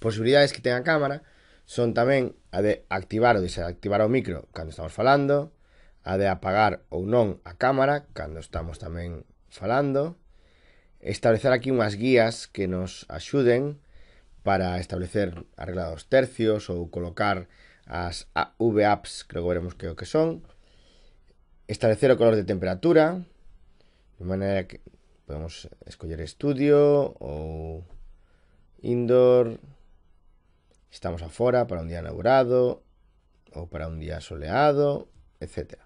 posibilidades que ten a cámara son tamén a de activar ou desactivar o micro cando estamos falando, a de apagar ou non a cámara cando estamos tamén falando, establecer aquí unhas guías que nos axuden para establecer arreglados tercios ou colocar as V-apps, creo que veremos que o que son, establecer o color de temperatura, de maneira que podemos escoller estudio ou indoor, Estamos afora para un día inaugurado ou para un día soleado, etc.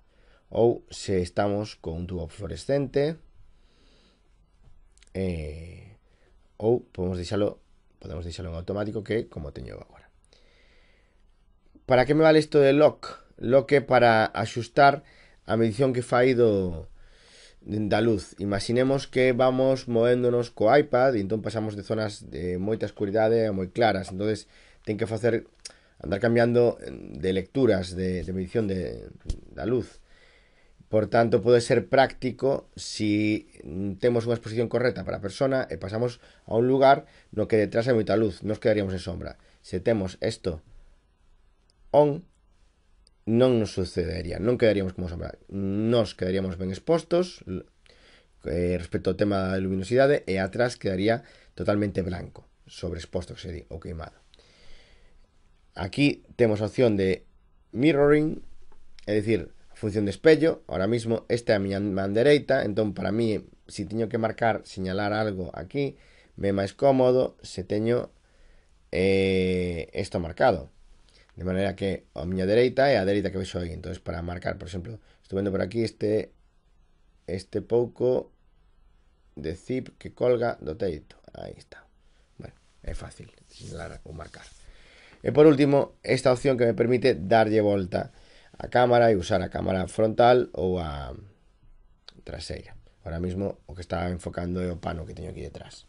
Ou se estamos con un tubo fluorescente eh, ou podemos deixalo podemos deixalo en automático que como teño agora. Para que me vale isto de lock? Lock é para axustar a medición que fai do, da luz. Imaginemos que vamos movéndonos co iPad e entón pasamos de zonas de moita escuridade a moi claras. entonces ten que facer andar cambiando de lecturas de, de medición de, da luz. Por tanto, pode ser práctico si mm, temos unha exposición correcta para a persona e pasamos a un lugar no que detrás hai moita luz, nos quedaríamos en sombra. Se temos isto on, non nos sucedería, non quedaríamos como sombra. Nos quedaríamos ben expostos eh, respecto ao tema da luminosidade e atrás quedaría totalmente blanco, sobreexposto, que se di, o queimado. Aquí temos a opción de mirroring, é dicir, función de espello, ahora mismo esta é a miña man dereita, entón para mí, se teño que marcar, señalar algo aquí, me máis cómodo se teño eh, esto marcado. De maneira que a miña dereita é a dereita que vexo aí, entón para marcar, por exemplo, estou vendo por aquí este este pouco de zip que colga do teito. Aí está. Bueno, é fácil señalar ou marcar. Y por último, esta opción que me permite darle vuelta a cámara y usar a cámara frontal o a trasera. Ahora mismo o que estaba enfocando el pano que tengo aquí detrás.